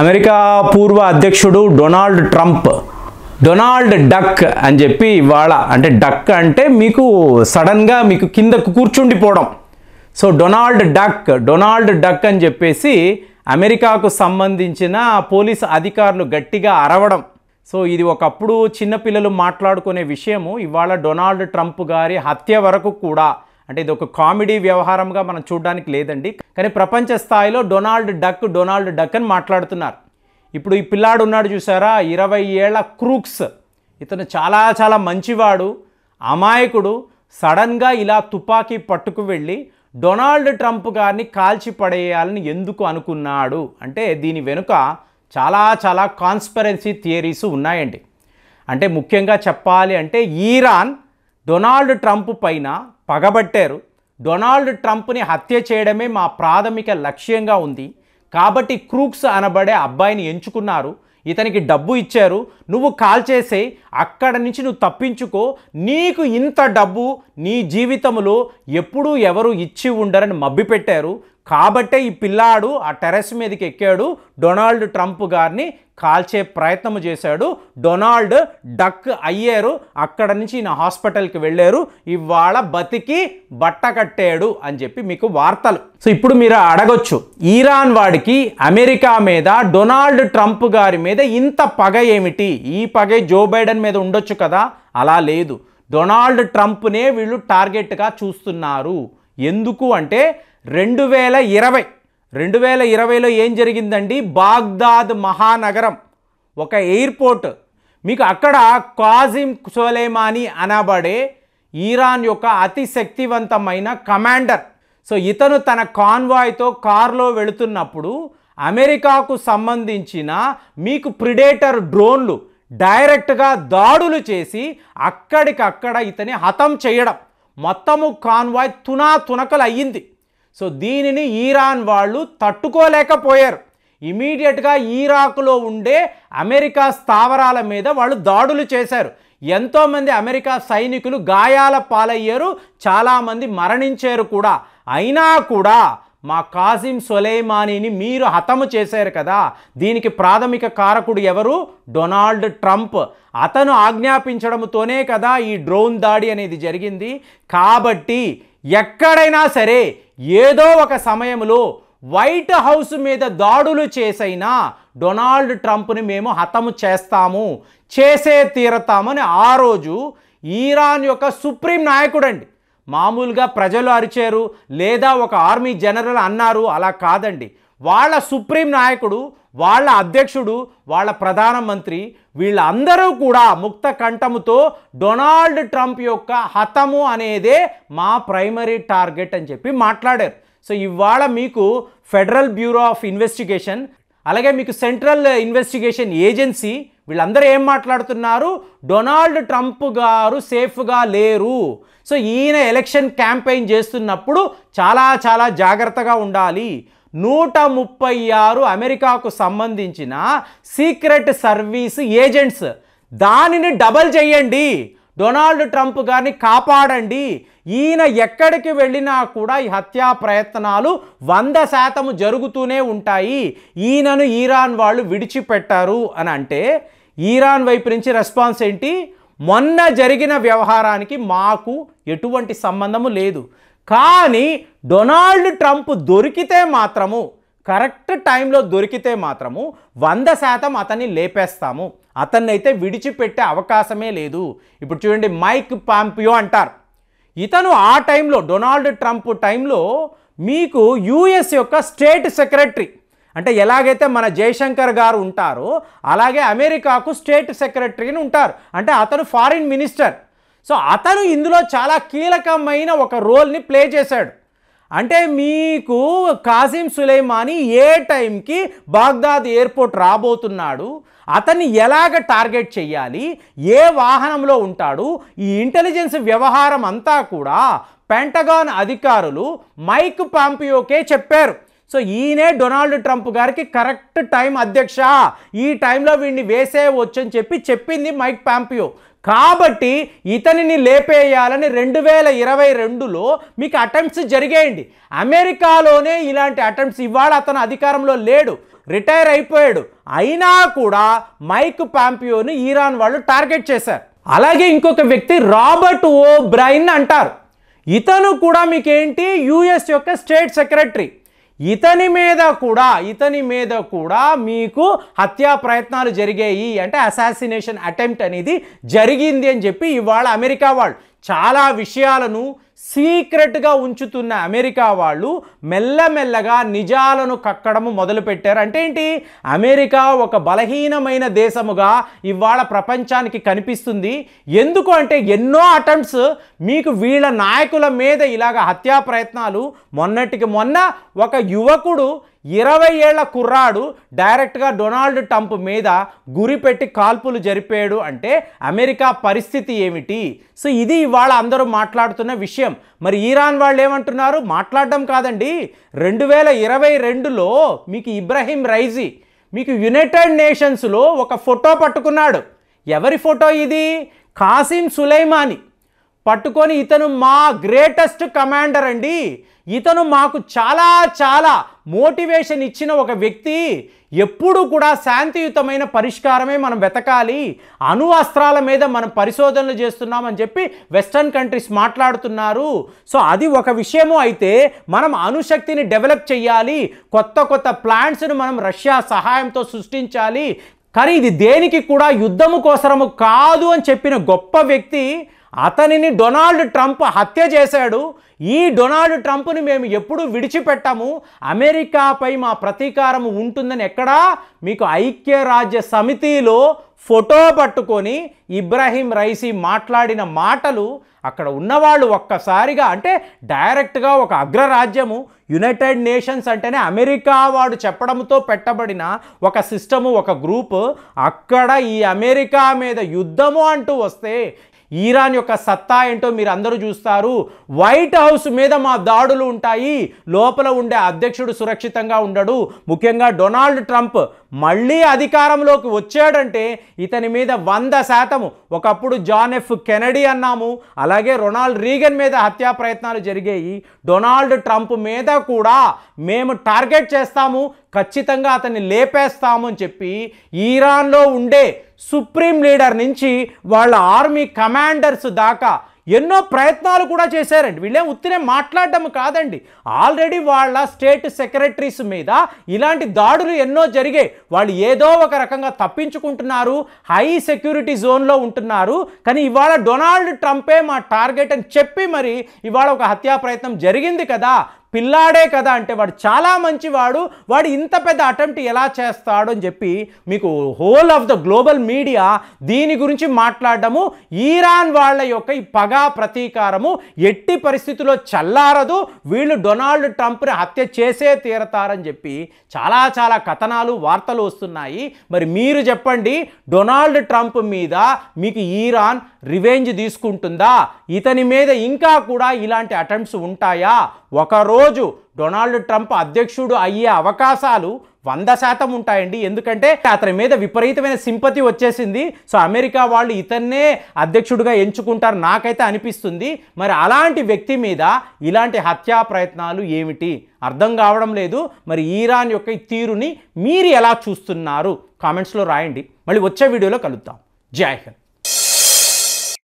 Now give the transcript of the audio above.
America పూర్వ అధ్యక్షుడు Donald Trump Donald Duck అని చెప్పి ఇవాళ అంటే డక్ అంటే మీకు సడన్గా మీకు కిందకు కూర్చుండిపోవడం so Donald Duck Donald Duck అని చెప్పేసి అమెరికాకు సంబంధించిన పోలీసు అధికారులు గట్టిగా అరవడం సో ఇది ఒకప్పుడు చిన్నపిల్లలు మాట్లాడుకునే విషయము ఇవాళ డొనాల్డ్ ట్రంప్ గారి హత్య వరకు కూడా అంటే ఇది ఒక కామెడీ వ్యవహారంగా మనం చూడడానికి లేదండి కానీ ప్రపంచ స్థాయిలో డొనాల్డ్ డక్ డొనాల్డ్ డక్ అని మాట్లాడుతున్నారు ఇప్పుడు ఈ పిల్లాడు ఉన్నాడు చూసారా ఇరవై ఏళ్ల క్రూక్స్ ఇతను చాలా చాలా మంచివాడు అమాయకుడు సడన్గా ఇలా తుపాకీ పట్టుకు వెళ్ళి డొనాల్డ్ ట్రంప్ గారిని కాల్చి పడేయాలని ఎందుకు అనుకున్నాడు అంటే దీని వెనుక చాలా చాలా కాన్స్పరెన్సీ థియరీస్ ఉన్నాయండి అంటే ముఖ్యంగా చెప్పాలి అంటే ఈరాన్ డొనాల్డ్ ట్రంప్ పైన పగబట్టారు డొనాల్డ్ ట్రంప్ని హత్య చేయడమే మా ప్రాథమిక లక్ష్యంగా ఉంది కాబట్టి క్రూక్స్ అనబడే అబ్బాయిని ఎంచుకున్నారు ఇతనికి డబ్బు ఇచ్చారు నువ్వు కాల్ చేసే అక్కడ నుంచి నువ్వు తప్పించుకో నీకు ఇంత డబ్బు నీ జీవితంలో ఎప్పుడూ ఎవరు ఇచ్చి ఉండరని మబ్బిపెట్టారు కాబట్టే ఈ పిల్లాడు ఆ టెరెస్ మీదకి ఎక్కాడు డొనాల్డ్ ట్రంప్ గారిని కాల్చే ప్రయత్నం చేశాడు డొనాల్డ్ డక్ అయ్యారు అక్కడ నుంచి ఈయన హాస్పిటల్కి వెళ్ళారు ఇవాళ బతికి బట్ట కట్టాడు అని చెప్పి మీకు వార్తలు సో ఇప్పుడు మీరు అడగొచ్చు ఈరాన్ వాడికి అమెరికా మీద డొనాల్డ్ ట్రంప్ గారి మీద ఇంత పగ ఏమిటి ఈ పగే జో బైడెన్ మీద ఉండొచ్చు కదా అలా లేదు డొనాల్డ్ ట్రంప్నే వీళ్ళు టార్గెట్గా చూస్తున్నారు ఎందుకు అంటే రెండు వేల ఇరవై రెండు వేల ఇరవైలో ఏం జరిగిందండి బాగ్దాద్ మహానగరం ఒక ఎయిర్పోర్ట్ మీకు అక్కడ కాజిమ్ సోలేమాని అనబడే ఈరాన్ యొక్క అతి శక్తివంతమైన కమాండర్ సో ఇతను తన కాన్వాయ్తో కారులో వెళుతున్నప్పుడు అమెరికాకు సంబంధించిన మీకు ప్రిడేటర్ డ్రోన్లు డైరెక్ట్గా దాడులు చేసి అక్కడికక్కడ ఇతని హతం చేయడం మొత్తము కాన్వాయ్ తునా తునకలు అయ్యింది సో దీనిని ఈరాన్ వాళ్ళు తట్టుకోలేకపోయారు ఇమీడియట్గా ఈరాక్లో ఉండే అమెరికా స్థావరాల మీద వాళ్ళు దాడులు చేశారు ఎంతోమంది అమెరికా సైనికులు గాయాల పాలయ్యారు చాలామంది మరణించారు కూడా అయినా కూడా మా కాసిం సొలేమానీని మీరు హతము చేశారు కదా దీనికి ప్రాథమిక కారకుడు ఎవరు డొనాల్డ్ ట్రంప్ అతను ఆజ్ఞాపించడంతోనే కదా ఈ డ్రోన్ దాడి అనేది జరిగింది కాబట్టి ఎక్కడైనా సరే ఏదో ఒక సమయంలో వైట్ హౌస్ మీద దాడులు చేసైనా డొనాల్డ్ ట్రంప్ని మేము హతము చేస్తాము చేసే తీరతామని ఆ రోజు ఈరాన్ యొక్క సుప్రీం నాయకుడండి మామూలుగా ప్రజలు అరిచారు లేదా ఒక ఆర్మీ జనరల్ అన్నారు అలా కాదండి వాళ్ళ సుప్రీం నాయకుడు వాళ్ళ అధ్యక్షుడు వాళ్ళ ప్రధానమంత్రి వీళ్ళందరూ కూడా ముక్త కంఠముతో డొనాల్డ్ ట్రంప్ యొక్క హతము అనేదే మా ప్రైమరీ టార్గెట్ అని చెప్పి మాట్లాడారు సో ఇవాళ మీకు ఫెడరల్ బ్యూరో ఆఫ్ ఇన్వెస్టిగేషన్ అలాగే మీకు సెంట్రల్ ఇన్వెస్టిగేషన్ ఏజెన్సీ వీళ్ళందరూ ఏం మాట్లాడుతున్నారు డొనాల్డ్ ట్రంప్ గారు సేఫ్గా లేరు సో ఈయన ఎలక్షన్ క్యాంపెయిన్ చేస్తున్నప్పుడు చాలా చాలా జాగ్రత్తగా ఉండాలి నూట ముప్పై ఆరు అమెరికాకు సంబంధించిన సీక్రెట్ సర్వీస్ ఏజెంట్స్ దానిని డబల్ చేయండి డొనాల్డ్ ట్రంప్ గారిని కాపాడండి ఈయన ఎక్కడికి వెళ్ళినా కూడా ఈ హత్యా ప్రయత్నాలు వంద శాతం జరుగుతూనే ఉంటాయి ఈయనను ఈరాన్ వాళ్ళు విడిచిపెట్టారు అని అంటే ఈరాన్ వైపు నుంచి రెస్పాన్స్ ఏంటి మొన్న జరిగిన వ్యవహారానికి మాకు ఎటువంటి సంబంధము లేదు కానీ డొనాల్డ్ ట్రంప్ దొరికితే మాత్రము కరెక్ట్ టైంలో దొరికితే మాత్రము వంద శాతం అతన్ని లేపేస్తాము అతన్ని అయితే విడిచిపెట్టే అవకాశమే లేదు ఇప్పుడు చూడండి మైక్ పాంపియో అంటారు ఇతను ఆ టైంలో డొనాల్డ్ ట్రంప్ టైంలో మీకు యుఎస్ యొక్క స్టేట్ సెక్రటరీ అంటే ఎలాగైతే మన జయశంకర్ గారు ఉంటారో అలాగే అమెరికాకు స్టేట్ సెక్రటరీని ఉంటారు అంటే అతను ఫారిన్ మినిస్టర్ సో అతను ఇందులో చాలా కీలకమైన ఒక రోల్ని ప్లే చేశాడు అంటే మీకు కాసిం సులైమాని ఏ టైంకి బాగ్దాద్ ఎయిర్పోర్ట్ రాబోతున్నాడు అతన్ని ఎలాగ టార్గెట్ చేయాలి ఏ వాహనంలో ఉంటాడు ఈ ఇంటెలిజెన్స్ వ్యవహారం అంతా కూడా పెంటగాన్ అధికారులు మైక్ పాంపియోకే చెప్పారు సో ఈయనే డొనాల్డ్ ట్రంప్ గారికి కరెక్ట్ టైం అధ్యక్ష ఈ టైంలో వీడిని వేసేయవచ్చు అని చెప్పి చెప్పింది మైక్ పాంపియో కాబట్టి ఇతనిని లేపేయాలని రెండు వేల ఇరవై రెండులో మీకు అటెంప్ట్స్ జరిగేయండి అమెరికాలోనే ఇలాంటి అటెంప్ట్స్ ఇవాళ అతను అధికారంలో లేడు రిటైర్ అయిపోయాడు అయినా కూడా మైక్ పాంపియోని ఈరాన్ వాళ్ళు టార్గెట్ చేశారు అలాగే ఇంకొక వ్యక్తి రాబర్ట్ ఓ బ్రైన్ అంటారు ఇతను కూడా మీకేంటి యుఎస్ యొక్క స్టేట్ సెక్రటరీ ఇతని మీద కూడా ఇతని మీద కూడా మీకు హత్యా ప్రయత్నాలు జరిగాయి అంటే అసాసినేషన్ అటెంప్ట్ అనేది జరిగింది అని చెప్పి ఇవాళ అమెరికా వాళ్ళు చాలా విషయాలను సీక్రెట్గా ఉంచుతున్న అమెరికా వాళ్ళు మెల్లమెల్లగా నిజాలను కక్కడము మొదలుపెట్టారు అంటే ఏంటి అమెరికా ఒక బలహీనమైన దేశముగా ఇవాళ ప్రపంచానికి కనిపిస్తుంది ఎందుకు అంటే ఎన్నో అటెంప్ట్స్ మీకు వీళ్ళ నాయకుల మీద ఇలాగ హత్యా ప్రయత్నాలు మొన్నటికి మొన్న ఒక యువకుడు ఇరవై ఏళ్ల కుర్రాడు డైరెక్ట్గా డొనాల్డ్ ట్రంప్ మీద గురిపెట్టి కాల్పులు జరిపాడు అంటే అమెరికా పరిస్థితి ఏమిటి సో ఇది ఇవాళ అందరూ మాట్లాడుతున్న విషయం విషయం మరి ఇరాన్ వాళ్ళు ఏమంటున్నారు మాట్లాడడం కాదండి రెండు వేల ఇరవై రెండులో మీకు ఇబ్రహీం రైజీ మీకు యునైటెడ్ నేషన్స్లో ఒక ఫోటో పట్టుకున్నాడు ఎవరి ఫోటో ఇది కాసిం సులైమాని పట్టుకొని ఇతను మా గ్రేటెస్ట్ కమాండర్ అండి ఇతను మాకు చాలా చాలా మోటివేషన్ ఇచ్చిన ఒక వ్యక్తి ఎప్పుడూ కూడా శాంతియుతమైన పరిష్కారమే మనం వెతకాలి అణు అస్త్రాల మీద మనం పరిశోధనలు చేస్తున్నామని చెప్పి వెస్టర్న్ కంట్రీస్ మాట్లాడుతున్నారు సో అది ఒక విషయము అయితే మనం అణుశక్తిని డెవలప్ చేయాలి కొత్త కొత్త ప్లాంట్స్ను మనం రష్యా సహాయంతో సృష్టించాలి కానీ ఇది దేనికి కూడా యుద్ధము కోసరము కాదు అని చెప్పిన గొప్ప వ్యక్తి అతనిని డొనాల్డ్ ట్రంప్ హత్య చేశాడు ఈ డొనాల్డ్ ట్రంప్ని మేము ఎప్పుడు విడిచిపెట్టాము అమెరికాపై మా ప్రతీకారం ఉంటుందని ఎక్కడా మీకు ఐక్యరాజ్య సమితిలో ఫోటో పట్టుకొని ఇబ్రాహీం రైసీ మాట్లాడిన మాటలు అక్కడ ఉన్నవాళ్ళు ఒక్కసారిగా అంటే డైరెక్ట్గా ఒక అగ్రరాజ్యము యునైటెడ్ నేషన్స్ అంటేనే అమెరికా వాడు చెప్పడంతో పెట్టబడిన ఒక సిస్టము ఒక గ్రూప్ అక్కడ ఈ అమెరికా మీద యుద్ధము అంటూ వస్తే ఈరాన్ యొక్క సత్తా ఏంటో మీరు అందరూ చూస్తారు వైట్ హౌస్ మీద మా దాడులు ఉంటాయి లోపల ఉండే అధ్యక్షుడు సురక్షితంగా ఉండడు ముఖ్యంగా డొనాల్డ్ ట్రంప్ మళ్ళీ అధికారంలోకి వచ్చాడంటే ఇతని మీద వంద శాతము ఒకప్పుడు జాన్ ఎఫ్ కెనడీ అన్నాము అలాగే రొనాల్డ్ రీగన్ మీద హత్యా ప్రయత్నాలు జరిగాయి డొనాల్డ్ ట్రంప్ మీద కూడా మేము టార్గెట్ చేస్తాము ఖచ్చితంగా అతన్ని లేపేస్తాము అని చెప్పి ఈరాన్లో ఉండే సుప్రీం లీడర్ నుంచి వాళ్ళ ఆర్మీ కమాండర్స్ దాకా ఎన్నో ప్రయత్నాలు కూడా చేశారండి వీళ్ళేం ఉత్తినే మాట్లాడటం కాదండి ఆల్రెడీ వాళ్ళ స్టేట్ సెక్రటరీస్ మీద ఇలాంటి దాడులు ఎన్నో జరిగే వాళ్ళు ఏదో ఒక రకంగా తప్పించుకుంటున్నారు హై సెక్యూరిటీ జోన్లో ఉంటున్నారు కానీ ఇవాళ డొనాల్డ్ ట్రంపే మా టార్గెట్ అని చెప్పి మరి ఇవాళ ఒక హత్యా ప్రయత్నం జరిగింది కదా పిల్లాడే కదా అంటే వాడు చాలా మంచివాడు వాడు ఇంత పెద్ద అటెంప్ట్ ఎలా చేస్తాడు అని చెప్పి మీకు whole of the global media దీని గురించి మాట్లాడటము ఈరాన్ వాళ్ళ యొక్క ఈ పగ ప్రతీకారము ఎట్టి పరిస్థితుల్లో చల్లారదు వీళ్ళు డొనాల్డ్ ట్రంప్ని హత్య చేసే తీరతారని చెప్పి చాలా చాలా కథనాలు వార్తలు వస్తున్నాయి మరి మీరు చెప్పండి డొనాల్డ్ ట్రంప్ మీద మీకు ఈరాన్ రివెంజ్ తీసుకుంటుందా ఇతని మీద ఇంకా కూడా ఇలాంటి అటెంప్ట్స్ ఉంటాయా ఒకరో రోజు డొనాల్డ్ ట్రంప్ అధ్యక్షుడు అయ్యే అవకాశాలు వంద శాతం ఉంటాయండి ఎందుకంటే అతని మీద విపరీతమైన సింపతి వచ్చేసింది సో అమెరికా వాళ్ళు ఇతన్నే అధ్యక్షుడిగా ఎంచుకుంటారు నాకైతే అనిపిస్తుంది మరి అలాంటి వ్యక్తి మీద ఇలాంటి హత్యా ప్రయత్నాలు ఏమిటి అర్థం కావడం లేదు మరి ఈరాన్ యొక్క తీరుని మీరు ఎలా చూస్తున్నారు కామెంట్స్లో రాయండి మళ్ళీ వచ్చే వీడియోలో కలుద్దాం జై హింద్